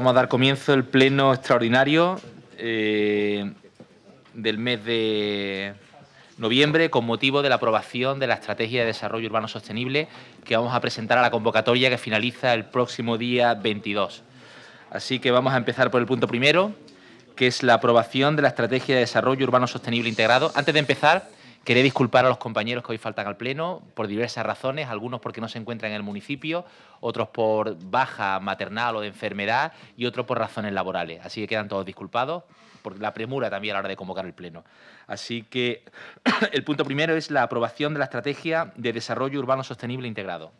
vamos a dar comienzo el pleno extraordinario eh, del mes de noviembre con motivo de la aprobación de la Estrategia de Desarrollo Urbano Sostenible que vamos a presentar a la convocatoria que finaliza el próximo día 22. Así que vamos a empezar por el punto primero, que es la aprobación de la Estrategia de Desarrollo Urbano Sostenible Integrado. Antes de empezar, Quería disculpar a los compañeros que hoy faltan al Pleno por diversas razones, algunos porque no se encuentran en el municipio, otros por baja maternal o de enfermedad y otros por razones laborales. Así que quedan todos disculpados por la premura también a la hora de convocar el Pleno. Así que el punto primero es la aprobación de la Estrategia de Desarrollo Urbano Sostenible e Integrado.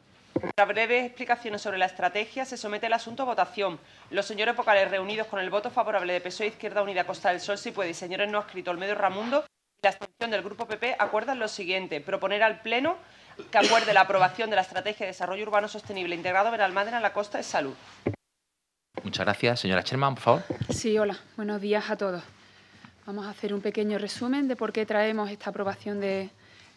Tras breves explicaciones sobre la estrategia, se somete el asunto a votación. Los señores vocales reunidos con el voto favorable de PSOE Izquierda Unida Costa del Sol, si puede, y señores no escrito el medio Ramundo, la abstención del Grupo PP acuerda lo siguiente. Proponer al Pleno que acuerde la aprobación de la Estrategia de Desarrollo Urbano Sostenible integrado Benalmádena en la Costa de Salud. Muchas gracias. Señora Sherman, por favor. Sí, hola. Buenos días a todos. Vamos a hacer un pequeño resumen de por qué traemos esta aprobación de,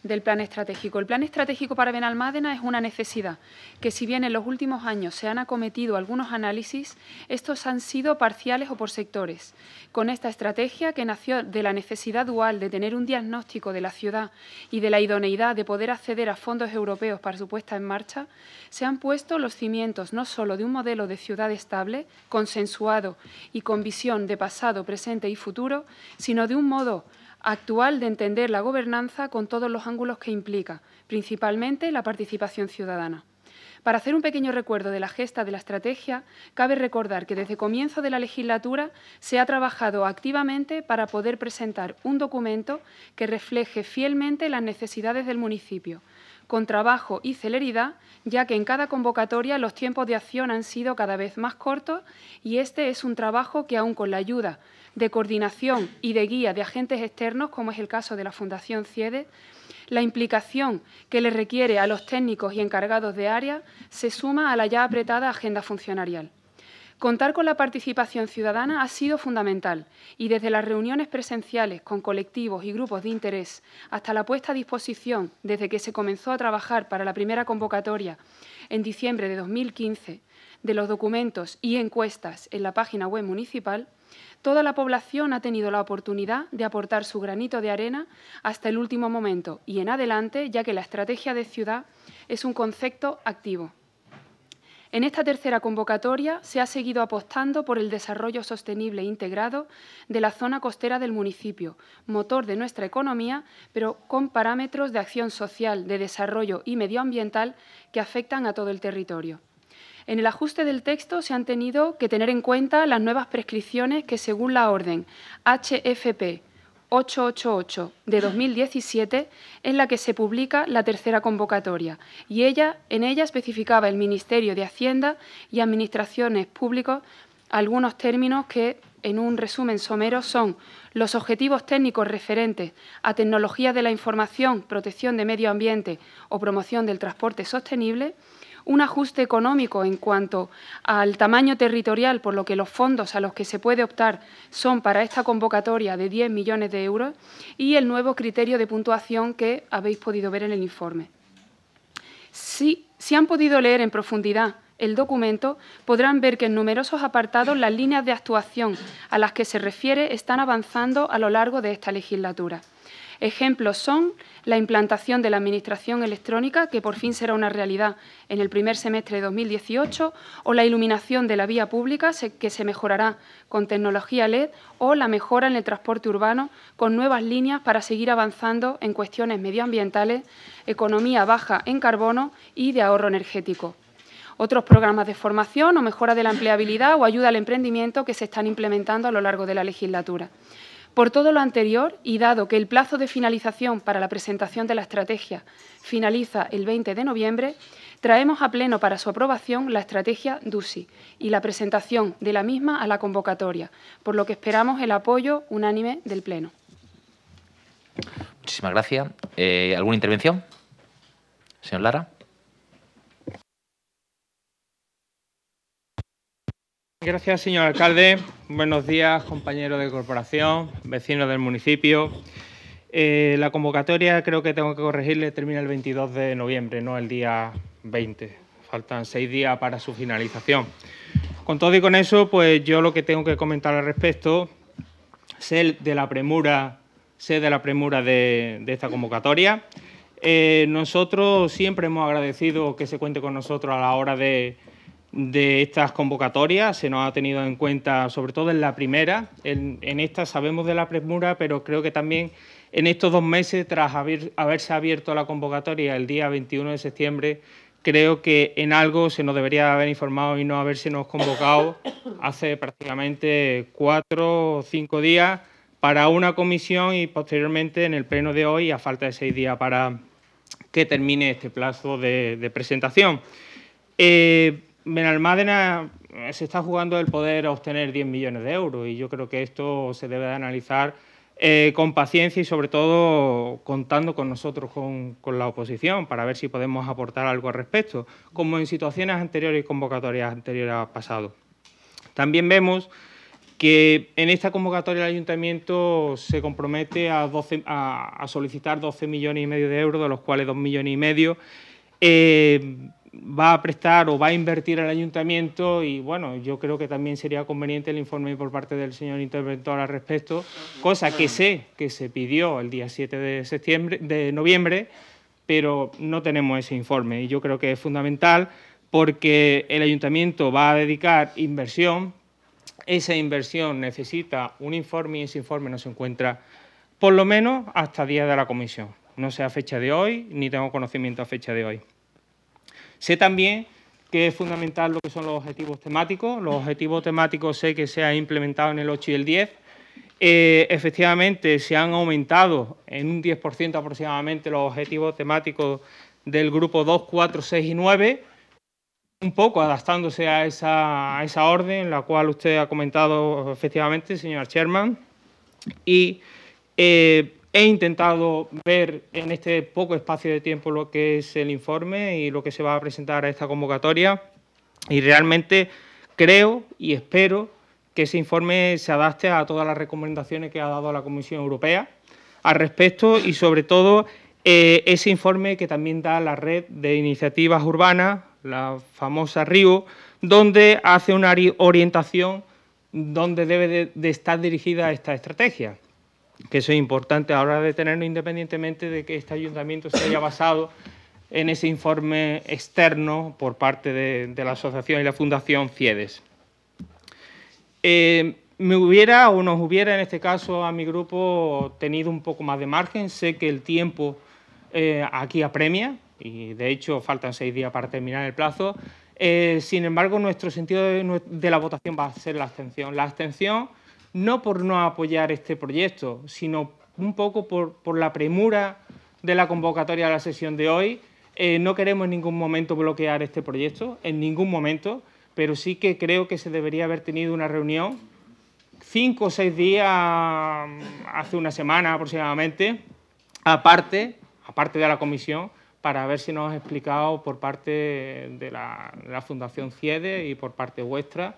del plan estratégico. El plan estratégico para Benalmádena es una necesidad, que si bien en los últimos años se han acometido algunos análisis, estos han sido parciales o por sectores. Con esta estrategia, que nació de la necesidad dual de tener un diagnóstico de la ciudad y de la idoneidad de poder acceder a fondos europeos para su puesta en marcha, se han puesto los cimientos no solo de un modelo de ciudad estable, consensuado y con visión de pasado, presente y futuro, sino de un modo actual de entender la gobernanza con todos los ángulos que implica, principalmente la participación ciudadana. Para hacer un pequeño recuerdo de la gesta de la estrategia, cabe recordar que desde comienzo de la legislatura se ha trabajado activamente para poder presentar un documento que refleje fielmente las necesidades del municipio, con trabajo y celeridad, ya que en cada convocatoria los tiempos de acción han sido cada vez más cortos y este es un trabajo que aun con la ayuda de coordinación y de guía de agentes externos, como es el caso de la Fundación CIEDE, la implicación que le requiere a los técnicos y encargados de área se suma a la ya apretada agenda funcionarial. Contar con la participación ciudadana ha sido fundamental y desde las reuniones presenciales con colectivos y grupos de interés hasta la puesta a disposición desde que se comenzó a trabajar para la primera convocatoria en diciembre de 2015 de los documentos y encuestas en la página web municipal, Toda la población ha tenido la oportunidad de aportar su granito de arena hasta el último momento y en adelante, ya que la estrategia de ciudad es un concepto activo. En esta tercera convocatoria se ha seguido apostando por el desarrollo sostenible e integrado de la zona costera del municipio, motor de nuestra economía, pero con parámetros de acción social, de desarrollo y medioambiental que afectan a todo el territorio. En el ajuste del texto se han tenido que tener en cuenta las nuevas prescripciones que, según la orden HFP 888 de 2017, en la que se publica la tercera convocatoria, y ella, en ella especificaba el Ministerio de Hacienda y Administraciones Públicas algunos términos que, en un resumen somero, son los objetivos técnicos referentes a tecnología de la información, protección de medio ambiente o promoción del transporte sostenible, un ajuste económico en cuanto al tamaño territorial, por lo que los fondos a los que se puede optar son para esta convocatoria de 10 millones de euros, y el nuevo criterio de puntuación que habéis podido ver en el informe. Si, si han podido leer en profundidad el documento, podrán ver que en numerosos apartados las líneas de actuación a las que se refiere están avanzando a lo largo de esta legislatura. Ejemplos son la implantación de la Administración electrónica, que por fin será una realidad en el primer semestre de 2018, o la iluminación de la vía pública, que se mejorará con tecnología LED, o la mejora en el transporte urbano, con nuevas líneas para seguir avanzando en cuestiones medioambientales, economía baja en carbono y de ahorro energético otros programas de formación o mejora de la empleabilidad o ayuda al emprendimiento que se están implementando a lo largo de la legislatura. Por todo lo anterior, y dado que el plazo de finalización para la presentación de la estrategia finaliza el 20 de noviembre, traemos a pleno para su aprobación la estrategia DUSI y la presentación de la misma a la convocatoria, por lo que esperamos el apoyo unánime del Pleno. Muchísimas gracias. Eh, ¿Alguna intervención? Señor Lara. Gracias, señor alcalde. Buenos días, compañeros de corporación, vecinos del municipio. Eh, la convocatoria, creo que tengo que corregirle, termina el 22 de noviembre, no el día 20. Faltan seis días para su finalización. Con todo y con eso, pues yo lo que tengo que comentar al respecto, sé de la premura, de, la premura de, esta convocatoria. Eh, nosotros siempre hemos agradecido que se cuente con nosotros a la hora de de estas convocatorias, se nos ha tenido en cuenta sobre todo en la primera, en, esta sabemos de la premura, pero creo que también en estos dos meses, tras haberse abierto la convocatoria el día 21 de septiembre, creo que en algo se nos debería haber informado y no haberse nos convocado hace prácticamente cuatro o cinco días para una comisión y posteriormente en el pleno de hoy, a falta de seis días para que termine este plazo de, presentación. Eh, Almádena eh, se está jugando el poder obtener 10 millones de euros y yo creo que esto se debe de analizar eh, con paciencia y sobre todo contando con nosotros, con, la oposición, para ver si podemos aportar algo al respecto, como en situaciones anteriores y convocatorias anteriores ha pasado. También vemos que en esta convocatoria el ayuntamiento se compromete a, 12, solicitar 12 millones y medio de euros, de los cuales 2 millones y medio. Eh, va a prestar o va a invertir al ayuntamiento y bueno, yo creo que también sería conveniente el informe por parte del señor interventor al respecto, cosa que sé que se pidió el día 7 de septiembre de noviembre, pero no tenemos ese informe y yo creo que es fundamental porque el ayuntamiento va a dedicar inversión, esa inversión necesita un informe y ese informe no se encuentra por lo menos hasta día de la comisión. No sea fecha de hoy, ni tengo conocimiento a fecha de hoy. Sé también que es fundamental lo que son los objetivos temáticos. Los objetivos temáticos sé que se han implementado en el 8 y el 10. Eh, efectivamente, se han aumentado en un 10% aproximadamente los objetivos temáticos del grupo 2, 4, 6 y 9, un poco adaptándose a esa, a esa orden, la cual usted ha comentado efectivamente, señor chairman. Y eh, He intentado ver en este poco espacio de tiempo lo que es el informe y lo que se va a presentar a esta convocatoria y realmente creo y espero que ese informe se adapte a todas las recomendaciones que ha dado la Comisión Europea al respecto y sobre todo eh, ese informe que también da la red de iniciativas urbanas, la famosa RIO, donde hace una orientación donde debe de estar dirigida esta estrategia que eso es importante ahora de tenerlo independientemente de que este ayuntamiento se haya basado en ese informe externo por parte de, la asociación y la fundación FIEDES. Eh, me hubiera o nos hubiera en este caso a mi grupo tenido un poco más de margen, sé que el tiempo eh, aquí apremia y de hecho faltan seis días para terminar el plazo, eh, sin embargo nuestro sentido de, de la votación va a ser la abstención. La abstención no por no apoyar este proyecto, sino un poco por, la premura de la convocatoria de la sesión de hoy. Eh, no queremos en ningún momento bloquear este proyecto, en ningún momento, pero sí que creo que se debería haber tenido una reunión cinco o seis días, mm, hace una semana aproximadamente, aparte, aparte de la comisión, para ver si nos ha explicado por parte de la, de la Fundación CIEDE y por parte vuestra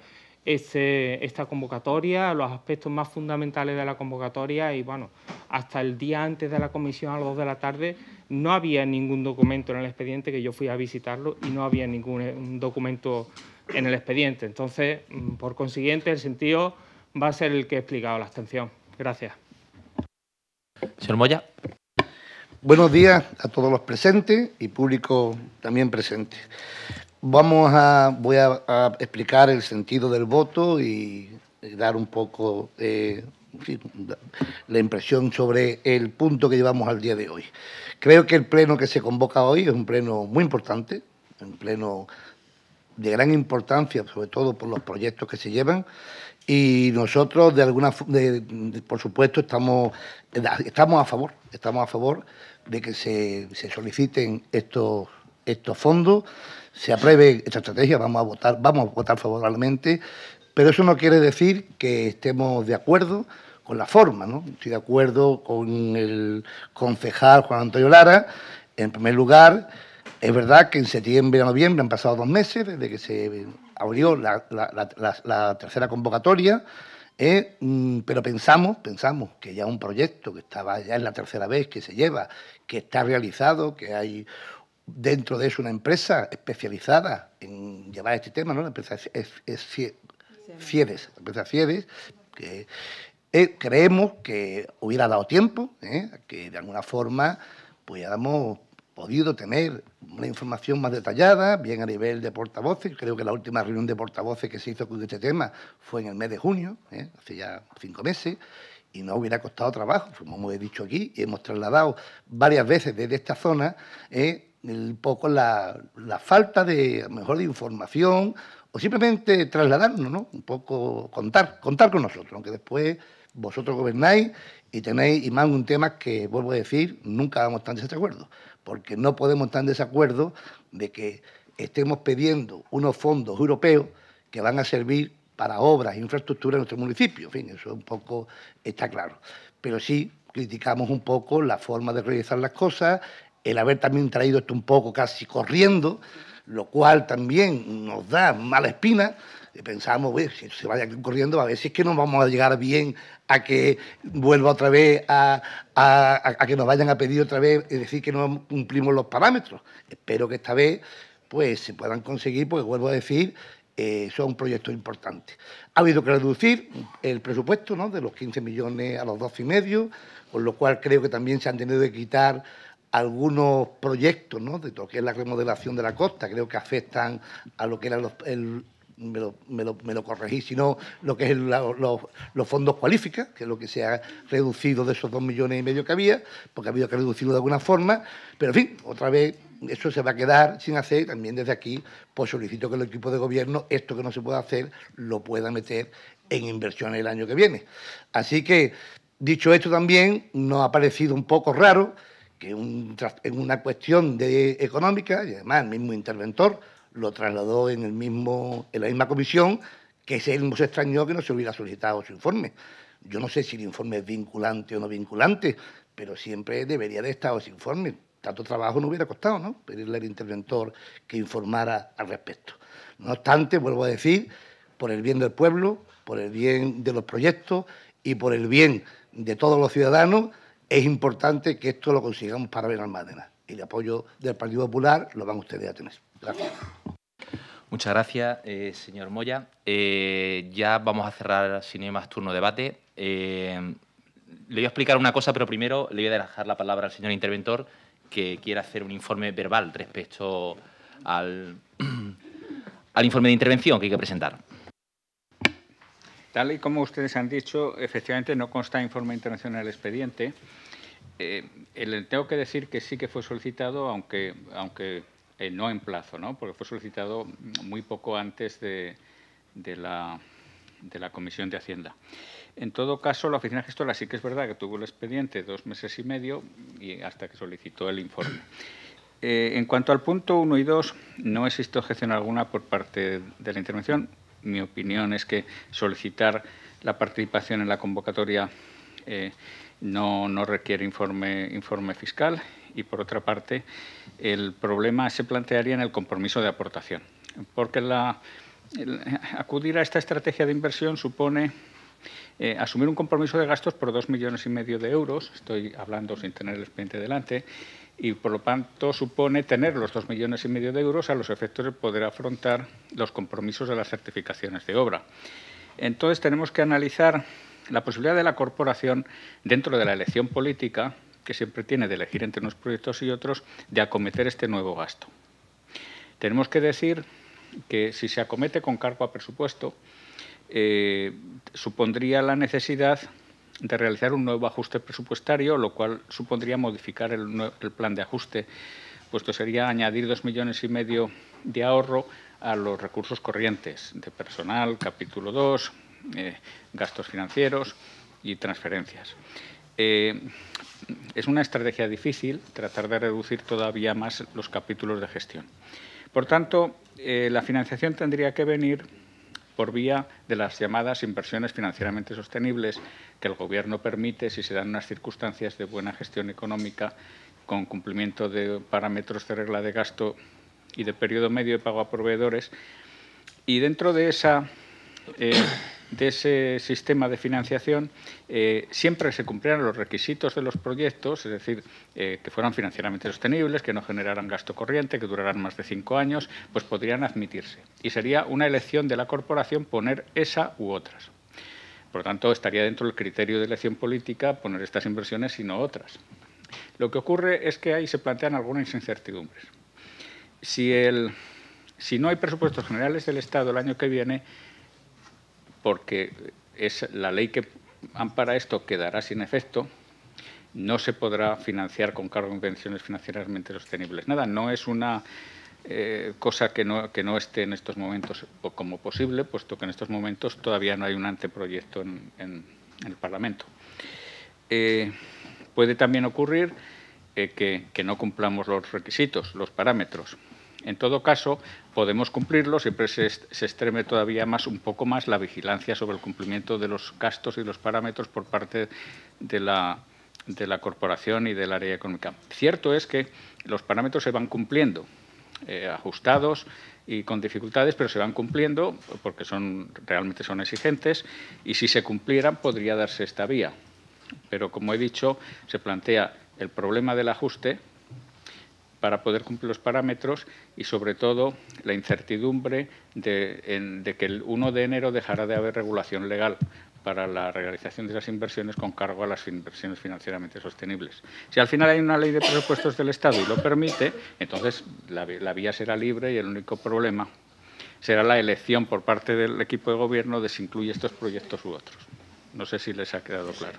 esta convocatoria, los aspectos más fundamentales de la convocatoria y bueno, hasta el día antes de la comisión a las dos de la tarde no había ningún documento en el expediente que yo fui a visitarlo y no había ningún eh, documento en el expediente. Entonces, mm, por consiguiente, el sentido va a ser el que he explicado, la abstención. Gracias. Señor Moya. Buenos días a todos los presentes y público también presente. Vamos a, voy a, explicar el sentido del voto y dar un poco la impresión sobre el punto que llevamos al día de hoy. Creo que el pleno que se convoca hoy es un pleno muy importante, un pleno de gran importancia, sobre todo por los proyectos que se llevan. Y nosotros, de alguna, por supuesto, estamos, estamos a favor, estamos a favor de que se, soliciten estos, estos fondos se apruebe esta estrategia, vamos a votar, vamos a votar favorablemente, pero eso no quiere decir que estemos de acuerdo con la forma, ¿no? Estoy de acuerdo con el concejal Juan Antonio Lara. En primer lugar, es verdad que en septiembre a noviembre han pasado dos meses desde que se abrió la, tercera convocatoria, ¿eh? mm, pero pensamos, pensamos que ya un proyecto que estaba ya en la tercera vez que se lleva, que está realizado, que hay dentro de eso una empresa especializada en llevar este tema, ¿no? La empresa es, es, Fiedes, la empresa que eh, creemos que hubiera dado tiempo, ¿eh? que de alguna forma pudiéramos podido tener una información más detallada, bien a nivel de portavoces. Creo que la última reunión de portavoces que se hizo con este tema fue en el mes de junio, ¿eh? hace ya cinco meses, y no hubiera costado trabajo, como hemos dicho aquí, y hemos trasladado varias veces desde esta zona ¿eh? un poco la, falta de, mejor, información o simplemente trasladarnos, ¿no? Un poco contar, contar con nosotros, aunque después vosotros gobernáis y tenéis, y más un tema que, vuelvo a decir, nunca vamos tan desacuerdo, porque no podemos estar en desacuerdo de que estemos pidiendo unos fondos europeos que van a servir para obras e infraestructuras en nuestro municipio. En fin, eso un poco está claro. Pero sí criticamos un poco la forma de realizar las cosas, el haber también traído esto un poco casi corriendo, lo cual también nos da mala espina. Pensamos, si se vaya corriendo, a ver si es que no vamos a llegar bien a que vuelva otra vez a, que nos vayan a pedir otra vez, es decir, que no cumplimos los parámetros. Espero que esta vez pues se puedan conseguir, porque vuelvo a decir, eh, son proyecto importante. Ha habido que reducir el presupuesto ¿no? de los 15 millones a los 12 y medio, con lo cual creo que también se han tenido que quitar algunos proyectos ¿no? de lo que es la remodelación de la costa, creo que afectan a lo que era los, me lo, corregí, sino lo que es los, fondos cualifica, que es lo que se ha reducido de esos dos millones y medio que había, porque ha habido que reducirlo de alguna forma, pero en fin, otra vez eso se va a quedar sin hacer, también desde aquí pues solicito que el equipo de gobierno esto que no se puede hacer lo pueda meter en inversiones el año que viene. Así que, dicho esto también, nos ha parecido un poco raro que en una cuestión de, económica, y además el mismo interventor lo trasladó en, el mismo, en la misma comisión, que se, extrañó que no se hubiera solicitado su informe. Yo no sé si el informe es vinculante o no vinculante, pero siempre debería de estar ese informe. Tanto trabajo no hubiera costado, ¿no? Pedirle al interventor que informara al respecto. No obstante, vuelvo a decir, por el bien del pueblo, por el bien de los proyectos y por el bien de todos los ciudadanos, es importante que esto lo consigamos para ver al máximo. Y el apoyo del Partido Popular lo van ustedes a tener. Gracias. Muchas gracias, eh, señor Moya. Eh, ya vamos a cerrar, sin más turno debate. Eh, le voy a explicar una cosa, pero primero le voy a dejar la palabra al señor interventor que quiera hacer un informe verbal respecto al informe de intervención que hay que presentar. Tal y como ustedes han dicho, efectivamente no consta informe internacional el expediente. Eh, tengo que decir que sí que fue solicitado, aunque, aunque eh, no en plazo, ¿no? porque fue solicitado muy poco antes de, la, Comisión de Hacienda. En todo caso, la oficina gestora sí que es verdad que tuvo el expediente dos meses y medio y hasta que solicitó el informe. Eh, en cuanto al punto 1 y 2, no existe objeción alguna por parte de la intervención mi opinión es que solicitar la participación en la convocatoria eh, no, requiere informe, informe fiscal y, por otra parte, el problema se plantearía en el compromiso de aportación, porque la, acudir a esta estrategia de inversión supone eh, asumir un compromiso de gastos por dos millones y medio de euros, estoy hablando sin tener el expediente delante, y por lo tanto supone tener los dos millones y medio de euros a los efectos de poder afrontar los compromisos de las certificaciones de obra. Entonces tenemos que analizar la posibilidad de la corporación dentro de la elección política que siempre tiene de elegir entre unos proyectos y otros, de acometer este nuevo gasto. Tenemos que decir que si se acomete con cargo a presupuesto, eh, supondría la necesidad de realizar un nuevo ajuste presupuestario, lo cual supondría modificar el, plan de ajuste, puesto sería añadir dos millones y medio de ahorro a los recursos corrientes de personal, capítulo 2, eh, gastos financieros y transferencias. Eh, es una estrategia difícil tratar de reducir todavía más los capítulos de gestión. Por tanto, eh, la financiación tendría que venir por vía de las llamadas inversiones financieramente sostenibles que el Gobierno permite si se dan unas circunstancias de buena gestión económica con cumplimiento de parámetros de regla de gasto y de periodo medio de pago a proveedores. Y dentro de esa eh, de ese sistema de financiación, eh, siempre que se cumplieran los requisitos de los proyectos, es decir, eh, que fueran financieramente sostenibles, que no generaran gasto corriente, que duraran más de cinco años, pues podrían admitirse. Y sería una elección de la corporación poner esa u otras. Por lo tanto, estaría dentro del criterio de elección política poner estas inversiones y no otras. Lo que ocurre es que ahí se plantean algunas incertidumbres. si no hay presupuestos generales del Estado el año que viene, porque es la ley que ampara esto quedará sin efecto, no se podrá financiar con cargo en pensiones financieramente sostenibles. Nada, no es una eh, cosa que no, esté en estos momentos como posible, puesto que en estos momentos todavía no hay un anteproyecto en, el Parlamento. Eh, puede también ocurrir eh, que no cumplamos los requisitos, los parámetros. En todo caso, podemos cumplirlo siempre se, extreme todavía más un poco más la vigilancia sobre el cumplimiento de los gastos y los parámetros por parte de la, corporación y del área económica. Cierto es que los parámetros se van cumpliendo, eh, ajustados y con dificultades, pero se van cumpliendo porque son, realmente son exigentes y si se cumplieran podría darse esta vía. Pero como he dicho, se plantea el problema del ajuste para poder cumplir los parámetros y, sobre todo, la incertidumbre de, que el 1 de enero dejará de haber regulación legal para la realización de esas inversiones con cargo a las inversiones financieramente sostenibles. Si al final hay una ley de presupuestos del Estado y lo permite, entonces la, la vía será libre y el único problema será la elección por parte del equipo de gobierno de si incluye estos proyectos u otros. No sé si les ha quedado claro.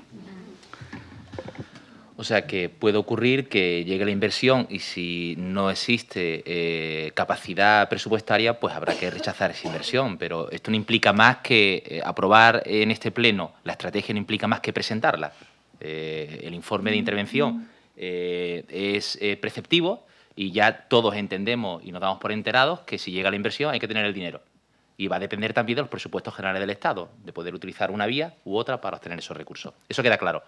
O sea que puede ocurrir que llegue la inversión y si no existe eh, capacidad presupuestaria, pues habrá que rechazar esa inversión. Pero esto no implica más que eh, aprobar en este pleno la estrategia, no implica más que presentarla. Eh, el informe de intervención es preceptivo y ya todos entendemos y nos damos por enterados que si llega la inversión hay que tener el dinero. Y va a depender también de los presupuestos generales del Estado, de poder utilizar una vía u otra para obtener esos recursos. Eso queda claro.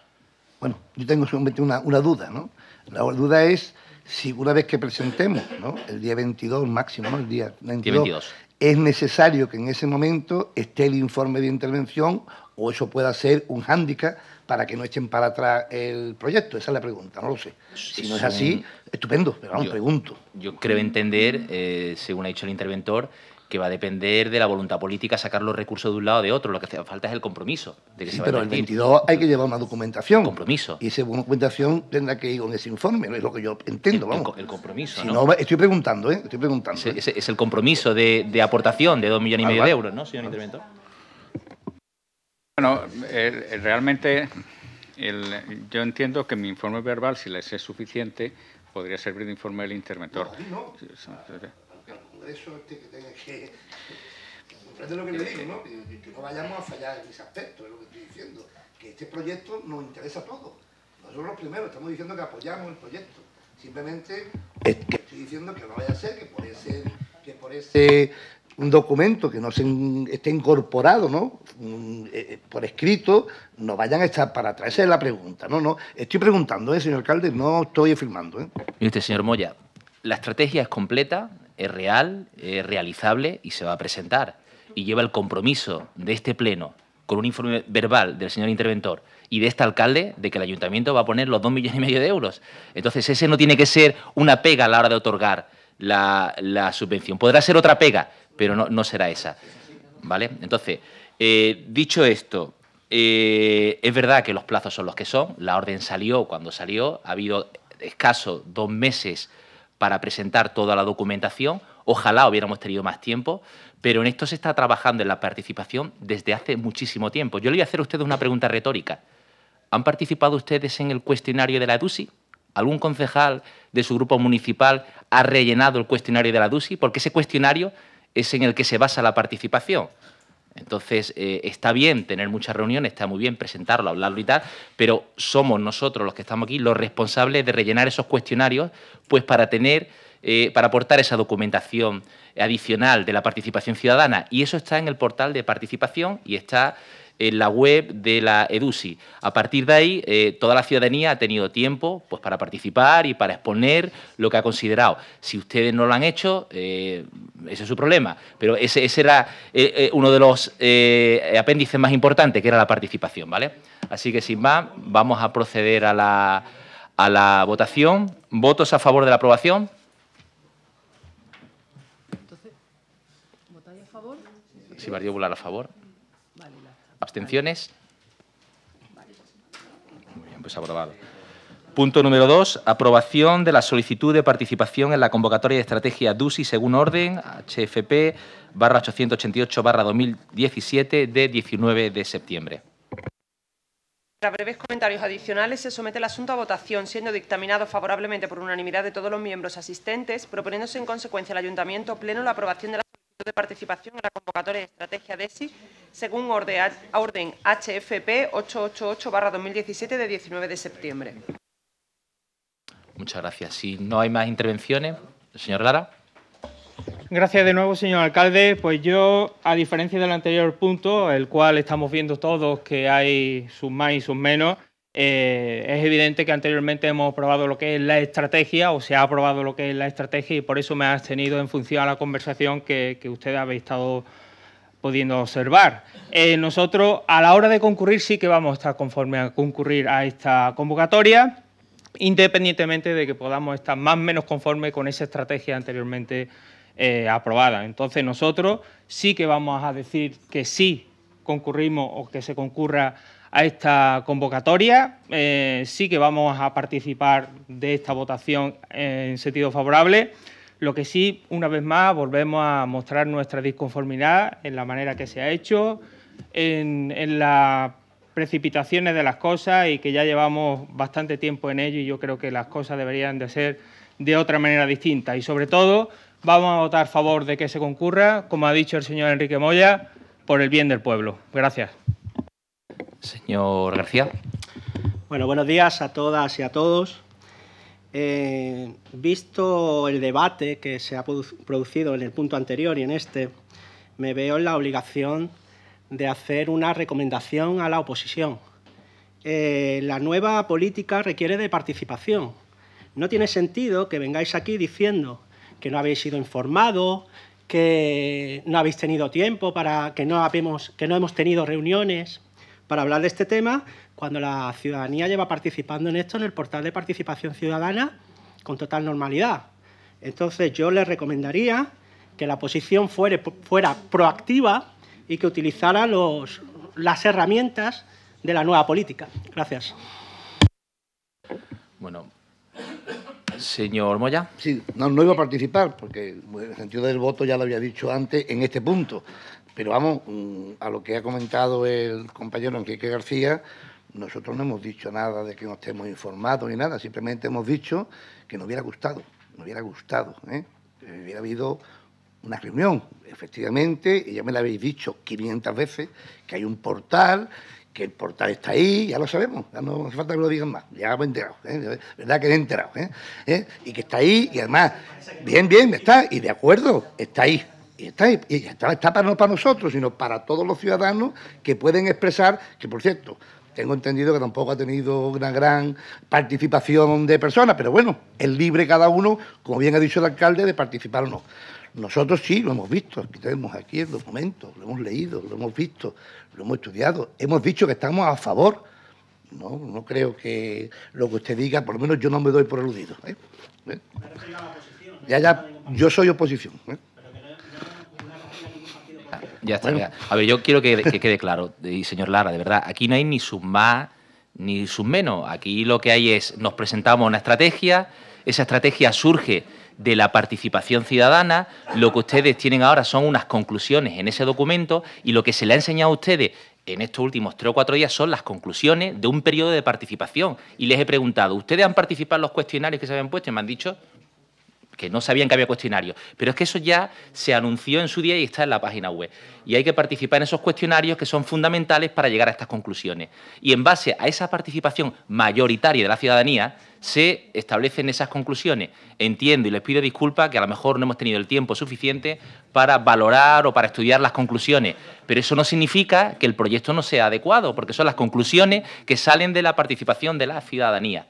Bueno, yo tengo solamente una, duda, ¿no? La duda es si una vez que presentemos, ¿no? El día 22 máximo, ¿no? El día 22, Es necesario que en ese momento esté el informe de intervención o eso pueda ser un hándicap para que no echen para atrás el proyecto? Esa es la pregunta, no lo sé. Si no es así, estupendo, pero vamos, pregunto. Yo creo entender, eh, según ha dicho el interventor, que va a depender de la voluntad política sacar los recursos de un lado o de otro. Lo que hace falta es el compromiso. sí, pero el 22 hay que llevar una documentación. Compromiso. Y esa documentación tendrá que ir con ese informe, es lo que yo entiendo. El, el, compromiso. Si ¿no? estoy preguntando, ¿eh? Estoy preguntando. ¿eh? Es, el compromiso de, aportación de dos millones y medio de euros, ¿no, señor interventor? Bueno, realmente yo entiendo que mi informe verbal, si les es suficiente, podría servir de informe del interventor. Eso es que tenga que... ¿Comprende lo que le digo, no? Que no vayamos a fallar en ese aspecto, es lo que estoy diciendo. Que este proyecto nos interesa a todos. Nosotros los primeros estamos diciendo que apoyamos el proyecto. Simplemente estoy diciendo que no vaya a ser que por ese, que por documento que no se, esté incorporado ¿no? Eh, eh, por escrito, no vayan a estar para atrás. Esa es la pregunta. No, no. Estoy preguntando, ¿eh, señor alcalde, no estoy afirmando... ¿eh? usted, señor Moya, la estrategia es completa, es real, es realizable y se va a presentar. Y lleva el compromiso de este Pleno con un informe verbal del señor interventor y de este alcalde de que el ayuntamiento va a poner los dos millones y medio de euros. Entonces, ese no tiene que ser una pega a la hora de otorgar la, subvención. Podrá ser otra pega, pero no, será esa. ¿Vale? Entonces, eh, dicho esto, eh, es verdad que los plazos son los que son. La orden salió cuando salió. Ha habido escaso dos meses para presentar toda la documentación. Ojalá hubiéramos tenido más tiempo, pero en esto se está trabajando en la participación desde hace muchísimo tiempo. Yo le voy a hacer a ustedes una pregunta retórica. ¿Han participado ustedes en el cuestionario de la DUSI? ¿Algún concejal de su grupo municipal ha rellenado el cuestionario de la DUSI? Porque ese cuestionario es en el que se basa la participación. Entonces, eh, está bien tener muchas reuniones, está muy bien presentarlo, hablarlo y tal, pero somos nosotros los que estamos aquí los responsables de rellenar esos cuestionarios, pues para tener, eh, para aportar esa documentación adicional de la participación ciudadana. Y eso está en el portal de participación y está en la web de la EDUSI. A partir de ahí, eh, toda la ciudadanía ha tenido tiempo pues, para participar y para exponer lo que ha considerado. Si ustedes no lo han hecho, eh, ese es su problema. Pero ese, era eh, uno de los apéndices más importantes, que era la participación. ¿vale? Así que, sin más, vamos a proceder a la, a la votación. ¿Votos a favor de la aprobación? ¿votáis a favor? a favor. ¿Abstenciones? Muy bien, pues aprobado. Punto número dos, aprobación de la solicitud de participación en la convocatoria de estrategia DUSI según orden HFP barra 888 barra 2017 de 19 de septiembre. Tras breves comentarios adicionales, se somete el asunto a votación, siendo dictaminado favorablemente por unanimidad de todos los miembros asistentes, proponiéndose en consecuencia al Ayuntamiento Pleno la aprobación de la de participación en la convocatoria de estrategia DESI según orden HFP 888-2017 de 19 de septiembre. Muchas gracias. Si no hay más intervenciones, señor Lara. Gracias de nuevo, señor alcalde. Pues yo, a diferencia del anterior punto, el cual estamos viendo todos que hay sus más y sus menos, eh, es evidente que anteriormente hemos probado lo que es la estrategia o se ha aprobado lo que es la estrategia y por eso me ha abstenido en función a la conversación que, ustedes habéis estado pudiendo observar. Eh, nosotros a la hora de concurrir sí que vamos a estar conforme a concurrir a esta convocatoria, independientemente de que podamos estar más o menos conforme con esa estrategia anteriormente eh, aprobada. Entonces nosotros sí que vamos a decir que sí concurrimos o que se concurra a esta convocatoria. Eh, sí que vamos a participar de esta votación en sentido favorable. Lo que sí, una vez más, volvemos a mostrar nuestra disconformidad en la manera que se ha hecho, en, en las precipitaciones de las cosas y que ya llevamos bastante tiempo en ello y yo creo que las cosas deberían de ser de otra manera distinta. Y sobre todo, vamos a votar a favor de que se concurra, como ha dicho el señor Enrique Moya, por el bien del pueblo. Gracias. Señor García. Bueno, buenos días a todas y a todos. Eh, visto el debate que se ha producido en el punto anterior y en este, me veo en la obligación de hacer una recomendación a la oposición. Eh, la nueva política requiere de participación. No tiene sentido que vengáis aquí diciendo que no habéis sido informado, que no habéis tenido tiempo para que no, habemos, que no hemos tenido reuniones para hablar de este tema cuando la ciudadanía lleva participando en esto en el portal de participación ciudadana con total normalidad. Entonces yo les recomendaría que la posición fuera proactiva y que utilizara las herramientas de la nueva política. Gracias. Bueno, señor Moya. Sí, no, no iba a participar porque el sentido del voto ya lo había dicho antes en este punto. Pero vamos, mm, a lo que ha comentado el compañero Enrique García, nosotros no hemos dicho nada de que no estemos informados ni nada, simplemente hemos dicho que nos hubiera gustado, nos hubiera gustado, ¿eh? que hubiera habido una reunión, efectivamente, y ya me la habéis dicho 500 veces, que hay un portal, que el portal está ahí, ya lo sabemos, ya no hace falta que lo digan más, ya hemos enterado, ¿eh? verdad que me he enterado, ¿eh? y que está ahí, y además, bien, bien, está, y de acuerdo, está ahí, y está, y está, para, no para nosotros, sino para todos los ciudadanos que pueden expresar, que por cierto, tengo entendido que tampoco ha tenido una gran participación de personas, pero bueno, es libre cada uno, como bien ha dicho el alcalde, de participar o no. Nosotros sí lo hemos visto, tenemos aquí el documento, lo hemos leído, lo hemos visto, lo hemos estudiado, hemos dicho que estamos a favor. No, no creo que lo que usted diga, por lo menos yo no me doy por eludido. ¿eh? ¿Eh? yo soy oposición. ¿eh? Ya está. ya. A ver, yo quiero que, quede claro, y señor Lara, de verdad, aquí no hay ni sus más ni sus menos. Aquí lo que hay es, nos presentamos una estrategia, esa estrategia surge de la participación ciudadana, lo que ustedes tienen ahora son unas conclusiones en ese documento y lo que se le ha enseñado a ustedes en estos últimos tres o cuatro días son las conclusiones de un periodo de participación. Y les he preguntado, ¿ustedes han participado en los cuestionarios que se habían puesto? Y me han dicho, que no sabían que había cuestionarios. Pero es que eso ya se anunció en su día y está en la página web. Y hay que participar en esos cuestionarios que son fundamentales para llegar a estas conclusiones. Y en base a esa participación mayoritaria de la ciudadanía, se establecen esas conclusiones. Entiendo y les pido disculpas que a lo mejor no hemos tenido el tiempo suficiente para valorar o para estudiar las conclusiones, pero eso no significa que el proyecto no sea adecuado, porque son las conclusiones que salen de la participación de la ciudadanía.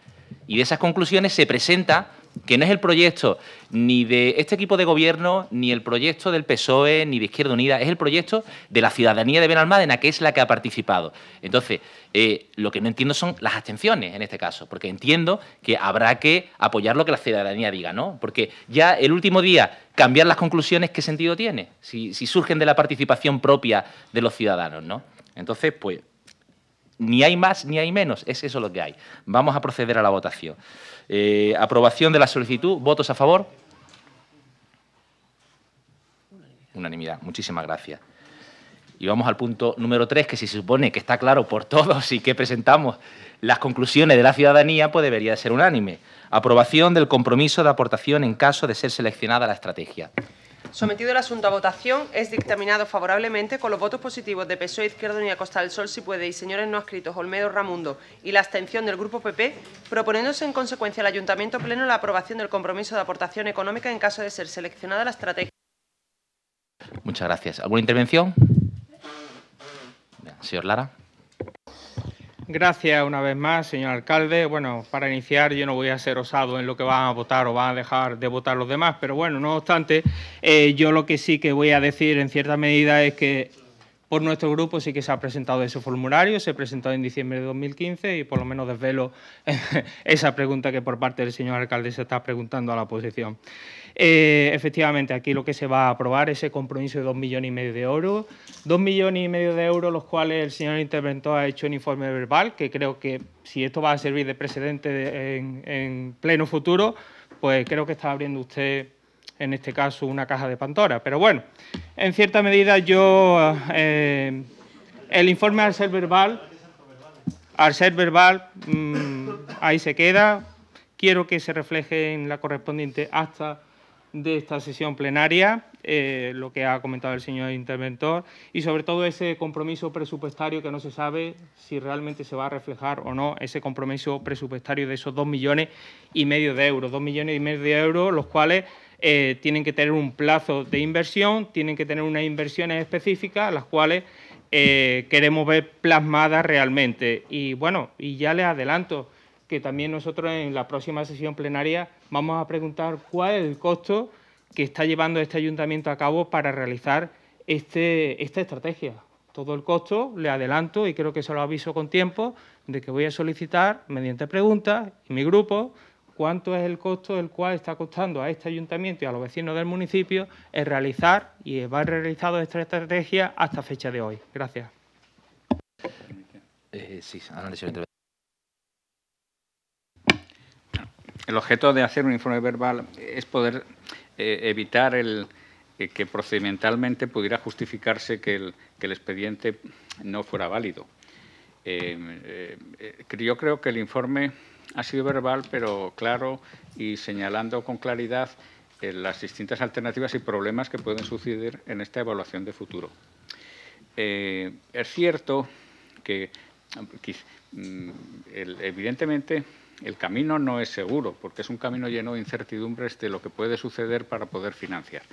Y de esas conclusiones se presenta que no es el proyecto ni de este equipo de gobierno, ni el proyecto del PSOE, ni de Izquierda Unida, es el proyecto de la ciudadanía de Benalmádena, que es la que ha participado. Entonces, eh, lo que no entiendo son las abstenciones en este caso, porque entiendo que habrá que apoyar lo que la ciudadanía diga, ¿no? Porque ya el último día, cambiar las conclusiones, ¿qué sentido tiene? si surgen de la participación propia de los ciudadanos, ¿no? Entonces, pues, ni hay más ni hay menos, es eso lo que hay. Vamos a proceder a la votación. Eh, aprobación de la solicitud, votos a favor. Unanimidad, muchísimas gracias. Y vamos al punto número tres, que si se supone que está claro por todos y que presentamos las conclusiones de la ciudadanía, pues debería ser unánime. Aprobación del compromiso de aportación en caso de ser seleccionada la estrategia. Sometido el asunto a votación, es dictaminado favorablemente con los votos positivos de PSOE, Izquierda Unida, Costa del Sol, Si Puede y señores no escritos Olmedo Ramundo y la abstención del Grupo PP, proponiéndose en consecuencia al Ayuntamiento Pleno la aprobación del compromiso de aportación económica en caso de ser seleccionada la estrategia. Muchas gracias. ¿Alguna intervención? Señor Lara. Gracias una vez más, señor alcalde. Bueno, para iniciar yo no voy a ser osado en lo que van a votar o van a dejar de votar los demás, pero bueno, no obstante, eh, yo lo que sí que voy a decir en cierta medida es que por nuestro grupo sí que se ha presentado ese formulario, se presentado en diciembre de 2015 y por lo menos desvelo esa pregunta que por parte del señor alcalde se está preguntando a la oposición. Eh, efectivamente, aquí lo que se va a aprobar es ese compromiso de dos millones y medio de euros, dos millones y medio de euros los cuales el señor interventor ha hecho un informe verbal, que creo que si esto va a servir de precedente en pleno futuro, pues creo que está abriendo usted en este caso una caja de Pandora. Pero bueno, en cierta medida yo, eh, el informe al ser verbal, al ser verbal, mm, ahí se queda. Quiero que se refleje en la correspondiente acta de esta sesión plenaria. Eh, lo que ha comentado el señor interventor y sobre todo ese compromiso presupuestario que no se sabe si realmente se va a reflejar o no ese compromiso presupuestario de esos dos millones y medio de euros, dos millones y medio de euros, los cuales eh, tienen que tener un plazo de inversión, tienen que tener unas inversiones específicas, las cuales eh, queremos ver plasmadas realmente. Y bueno, y ya les adelanto que también nosotros en la próxima sesión plenaria vamos a preguntar cuál es el costo que está llevando este ayuntamiento a cabo para realizar este, esta estrategia. Todo el costo le adelanto y creo que se lo aviso con tiempo de que voy a solicitar, mediante preguntas, y mi grupo, cuánto es el costo del cual está costando a este ayuntamiento y a los vecinos del municipio el realizar y va realizado esta estrategia hasta fecha de hoy. Gracias. Eh, el objeto de hacer un informe verbal es poder eh, evitar que procedimentalmente pudiera justificarse que el, expediente no fuera válido. Eh, eh, yo creo que el informe ha sido verbal, pero claro y señalando con claridad las distintas alternativas y problemas que pueden suceder en esta evaluación de futuro. es cierto que, mm, evidentemente, el camino no es seguro, porque es un camino lleno de incertidumbres de lo que puede suceder para poder financiar.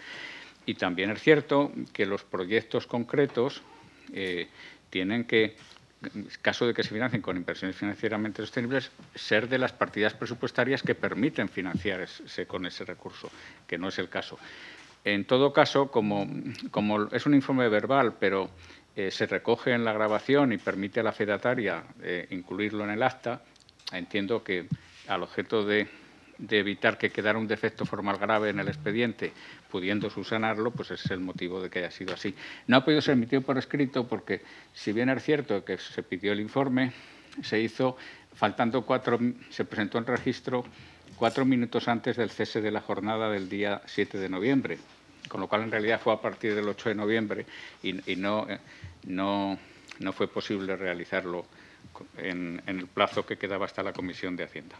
Y también es cierto que los proyectos concretos eh, tienen que, en caso de que se financien con inversiones financieramente sostenibles, ser de las partidas presupuestarias que permiten financiarse con ese recurso, que no es el caso. En todo caso, como, es un informe verbal, pero eh, se recoge en la grabación y permite a la fedataria eh, incluirlo en el acta, entiendo que al objeto de, evitar que quedara un defecto formal grave en el expediente, pudiendo subsanarlo, pues es el motivo de que haya sido así. No ha podido ser emitido por escrito porque, si bien es cierto que se pidió el informe, se hizo faltando cuatro, se presentó en registro cuatro minutos antes del cese de la jornada del día 7 de noviembre, con lo cual en realidad fue a partir del 8 de noviembre y, eh, no, no fue posible realizarlo en, el plazo que quedaba hasta la Comisión de Hacienda.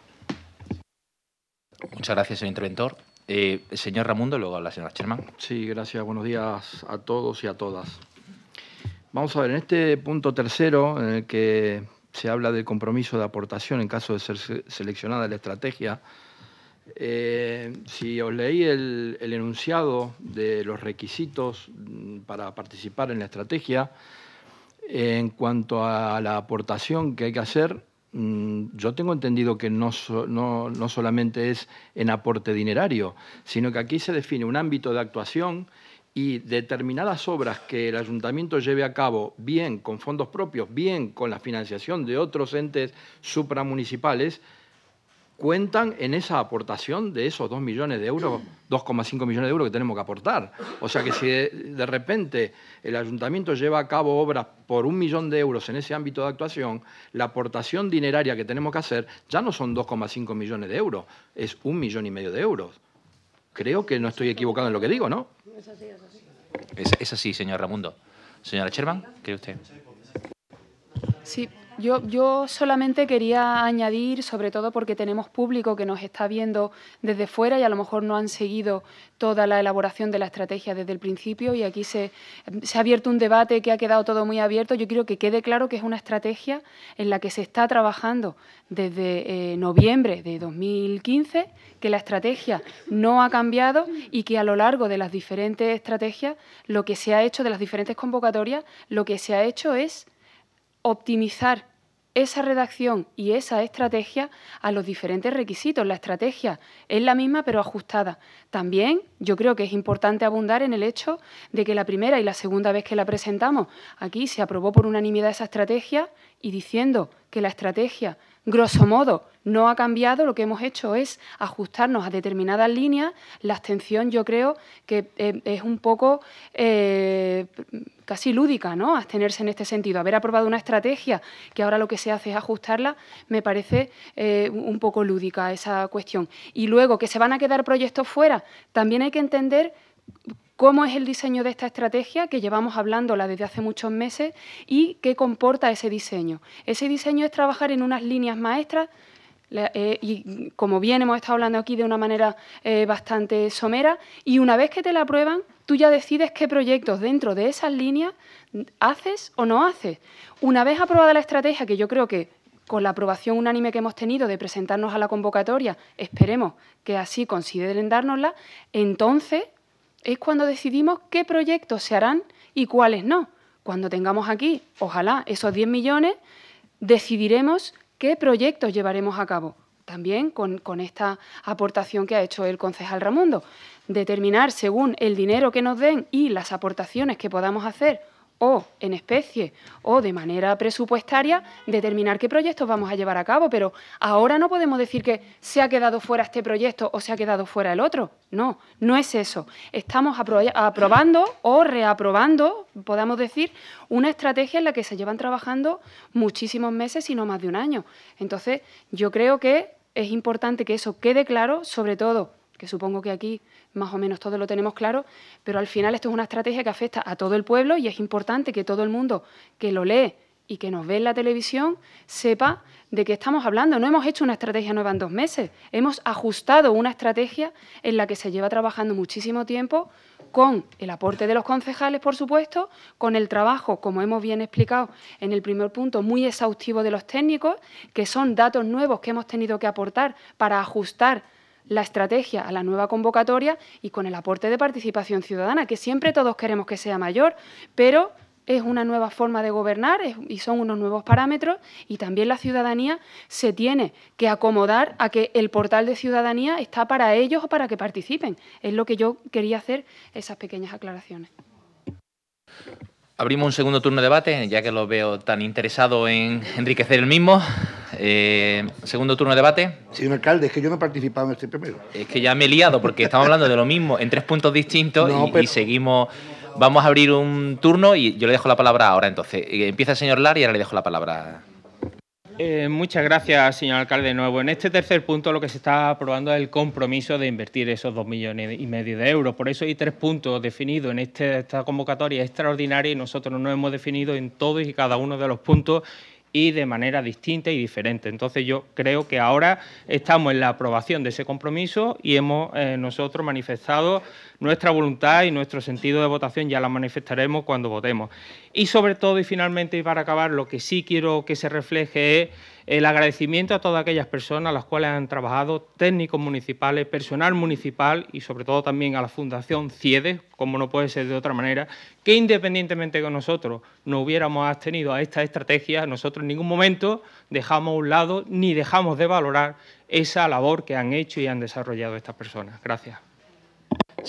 Muchas gracias, señor interventor. Eh, señor Ramundo, luego habla señora Sherman. Sí, gracias. Buenos días a todos y a todas. Vamos a ver, en este punto tercero, en el que se habla del compromiso de aportación en caso de ser seleccionada la estrategia, eh, si os leí el, el enunciado de los requisitos mm, para participar en la estrategia, en cuanto a la aportación que hay que hacer, mm, yo tengo entendido que no, solamente es en aporte dinerario, sino que aquí se define un ámbito de actuación y determinadas obras que el ayuntamiento lleve a cabo, bien con fondos propios, bien con la financiación de otros entes supramunicipales, cuentan en esa aportación de esos 2 millones de euros, 2,5 mm. millones de euros que tenemos que aportar. O sea que si de, repente el ayuntamiento lleva a cabo obras por un millón de euros en ese ámbito de actuación, la aportación dineraria que tenemos que hacer ya no son 2,5 millones de euros, es un millón y medio de euros. Creo que no estoy equivocado en lo que digo, ¿no? Es así, es así. así, señor Ramundo. Señora Sherman, ¿cree usted? Sí, yo, solamente quería añadir, sobre todo porque tenemos público que nos está viendo desde fuera y a lo mejor no han seguido toda la elaboración de la estrategia desde el principio y aquí se, ha abierto un debate que ha quedado todo muy abierto. Yo quiero que quede claro que es una estrategia en la que se está trabajando desde eh, noviembre de 2015, que la estrategia no ha cambiado y que a lo largo de las diferentes estrategias, lo que se ha hecho de las diferentes convocatorias, lo que se ha hecho es optimizar esa redacción y esa estrategia a los diferentes requisitos. La estrategia es la misma pero ajustada. También yo creo que es importante abundar en el hecho de que la primera y la segunda vez que la presentamos, aquí se aprobó por unanimidad esa estrategia y diciendo que la estrategia Grosso modo, no ha cambiado, lo que hemos hecho es ajustarnos a determinadas líneas. La abstención yo creo que eh, es un poco eh, casi lúdica, ¿no? Abstenerse en este sentido. Haber aprobado una estrategia que ahora lo que se hace es ajustarla, me parece eh, un poco lúdica esa cuestión. Y luego, que se van a quedar proyectos fuera, también hay que entender cómo es el diseño de esta estrategia que llevamos hablándola desde hace muchos meses y qué comporta ese diseño. Ese diseño es trabajar en unas líneas maestras eh, y como bien hemos estado hablando aquí de una manera eh, bastante somera, y una vez que te la aprueban, tú ya decides qué proyectos dentro de esas líneas haces o no haces. Una vez aprobada la estrategia, que yo creo que con la aprobación unánime que hemos tenido de presentarnos a la convocatoria, esperemos que así consideren dárnosla, entonces es cuando decidimos qué proyectos se harán y cuáles no. Cuando tengamos aquí, ojalá, esos 10 millones, decidiremos qué proyectos llevaremos a cabo. También con, con esta aportación que ha hecho el concejal Ramundo. Determinar según el dinero que nos den y las aportaciones que podamos hacer o en especie o de manera presupuestaria determinar qué proyectos vamos a llevar a cabo, pero ahora no podemos decir que se ha quedado fuera este proyecto o se ha quedado fuera el otro. No, no es eso. Estamos aprobando o reaprobando, podamos decir, una estrategia en la que se llevan trabajando muchísimos meses y no más de un año. Entonces, yo creo que es importante que eso quede claro, sobre todo que supongo que aquí más o menos todos lo tenemos claro, pero al final esto es una estrategia que afecta a todo el pueblo y es importante que todo el mundo que lo lee y que nos ve en la televisión sepa de qué estamos hablando. No hemos hecho una estrategia nueva en dos meses, hemos ajustado una estrategia en la que se lleva trabajando muchísimo tiempo con el aporte de los concejales, por supuesto, con el trabajo, como hemos bien explicado en el primer punto, muy exhaustivo de los técnicos, que son datos nuevos que hemos tenido que aportar para ajustar la estrategia a la nueva convocatoria y con el aporte de participación ciudadana, que siempre todos queremos que sea mayor, pero es una nueva forma de gobernar y son unos nuevos parámetros y también la ciudadanía se tiene que acomodar a que el portal de ciudadanía está para ellos o para que participen. Es lo que yo quería hacer, esas pequeñas aclaraciones. Abrimos un segundo turno de debate, ya que lo veo tan interesado en enriquecer el mismo. Eh, segundo turno de debate. Señor alcalde, es que yo no he participado en este primero. Es que ya me he liado porque estamos hablando de lo mismo en tres puntos distintos y, y, seguimos. Vamos a abrir un turno y yo le dejo la palabra ahora. Entonces, eh, empieza el señor Lar y ahora le dejo la palabra. Eh, muchas gracias, señor alcalde, nuevo. En este tercer punto lo que se está aprobando es el compromiso de invertir esos dos millones y medio de euros. Por eso hay tres puntos definidos en este, esta convocatoria extraordinaria y nosotros nos hemos definido en todos y cada uno de los puntos y de manera distinta y diferente. Entonces yo creo que ahora estamos en la aprobación de ese compromiso y hemos eh, nosotros manifestado nuestra voluntad y nuestro sentido de votación ya la manifestaremos cuando votemos. Y sobre todo, y finalmente, y para acabar, lo que sí quiero que se refleje es el agradecimiento a todas aquellas personas a las cuales han trabajado, técnicos municipales, personal municipal y sobre todo también a la Fundación CIEDES, como no puede ser de otra manera, que independientemente de nosotros no hubiéramos abstenido a esta estrategia, nosotros en ningún momento dejamos a un lado ni dejamos de valorar esa labor que han hecho y han desarrollado estas personas. Gracias.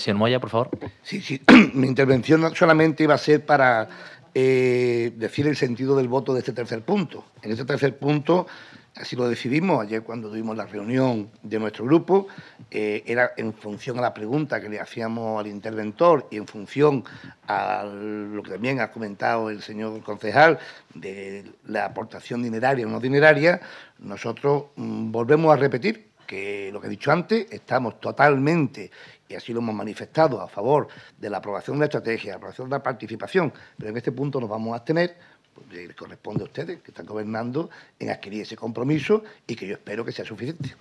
Señor Moya, por favor. Sí, sí. Mi intervención solamente iba a ser para eh, decir el sentido del voto de este tercer punto. En este tercer punto, así lo decidimos ayer cuando tuvimos la reunión de nuestro grupo, eh, era en función a la pregunta que le hacíamos al interventor y en función a lo que también ha comentado el señor concejal de la aportación dineraria o no dineraria, nosotros mm, volvemos a repetir que lo que he dicho antes, estamos totalmente y así lo hemos manifestado, a favor de la aprobación de la estrategia, aprobación de la participación, pero en este punto nos vamos a abstener, pues corresponde a ustedes, que están gobernando, en adquirir ese compromiso y que yo espero que sea suficiente.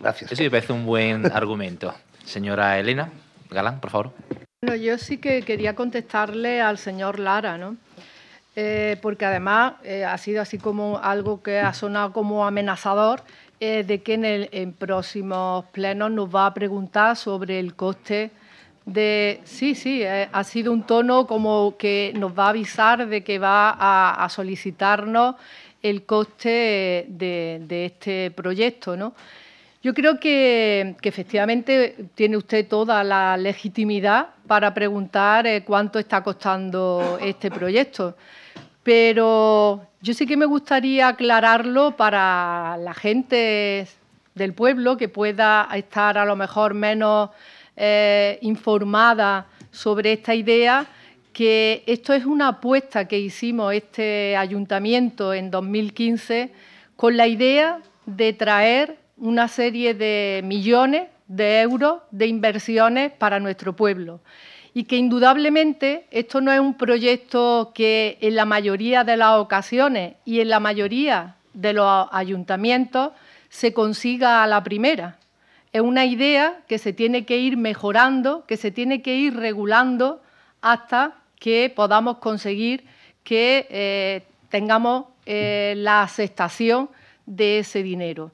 Gracias. Eso me parece un buen argumento. Señora Elena Galán, por favor. Bueno, yo sí que quería contestarle al señor Lara, ¿no? Eh, porque además eh, ha sido así como algo que ha sonado como amenazador, eh, de que en, próximos plenos nos va a preguntar sobre el coste de... Sí, sí, ha sido un tono como que nos va a avisar de que va a, solicitarnos el coste de, este proyecto, ¿no? Yo creo que, efectivamente tiene usted toda la legitimidad para preguntar cuánto está costando este proyecto pero yo sí que me gustaría aclararlo para la gente del pueblo que pueda estar a lo mejor menos eh, informada sobre esta idea, que esto es una apuesta que hicimos este ayuntamiento en 2015 con la idea de traer una serie de millones de euros de inversiones para nuestro pueblo y que indudablemente esto no es un proyecto que en la mayoría de las ocasiones y en la mayoría de los ayuntamientos se consiga a la primera. Es una idea que se tiene que ir mejorando, que se tiene que ir regulando hasta que podamos conseguir que eh, tengamos eh, la aceptación de ese dinero.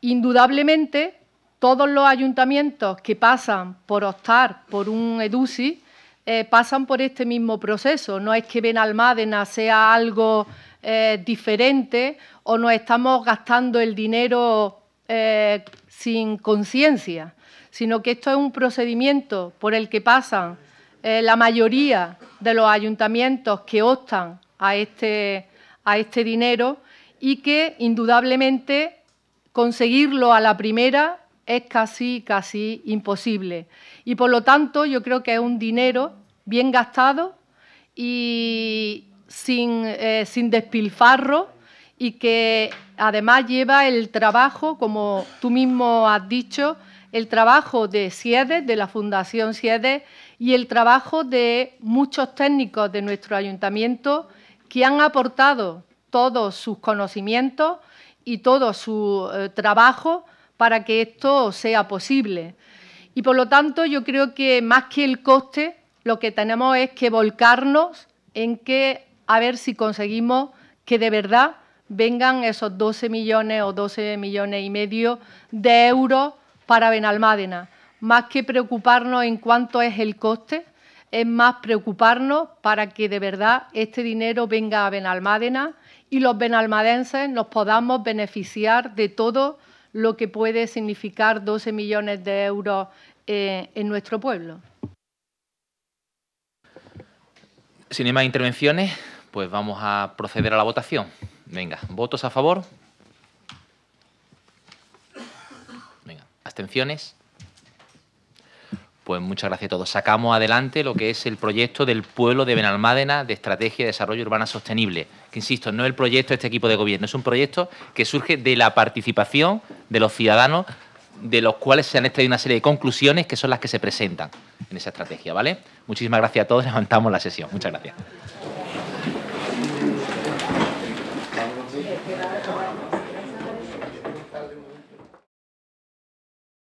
Indudablemente todos los ayuntamientos que pasan por optar por un EDUCI eh, pasan por este mismo proceso. No es que Benalmádena sea algo eh, diferente o nos estamos gastando el dinero eh, sin conciencia, sino que esto es un procedimiento por el que pasan la mayoría de los ayuntamientos que optan a este, a este dinero y que indudablemente conseguirlo a la primera es casi, casi imposible. Y por lo tanto, yo creo que es un dinero bien gastado y eh, sin, despilfarro y que además lleva el trabajo, como tú mismo has dicho, el trabajo de SIEDES, de la Fundación SIEDES, y el trabajo de muchos técnicos de nuestro ayuntamiento que han aportado todos sus conocimientos y todo su eh, trabajo para que esto sea posible. Y por lo tanto, yo creo que más que el coste, lo que tenemos es que volcarnos en que a ver si conseguimos que de verdad vengan esos 12 millones o 12 millones y medio de euros para Benalmádena. Más que preocuparnos en cuánto es el coste, es más preocuparnos para que de verdad este dinero venga a Benalmádena y los benalmadenses nos podamos beneficiar de todo lo que puede significar 12 millones de euros eh, en nuestro pueblo. Sin más intervenciones, pues vamos a proceder a la votación. Venga, ¿votos a favor? Venga, ¿abstenciones? pues muchas gracias a todos. Sacamos adelante lo que es el proyecto del pueblo de Benalmádena de Estrategia de Desarrollo Urbano Sostenible, que insisto, no es el proyecto de este equipo de gobierno, es un proyecto que surge de la participación de los ciudadanos, de los cuales se han extraído una serie de conclusiones que son las que se presentan en esa estrategia, ¿vale? Muchísimas gracias a todos, levantamos la sesión. Muchas gracias.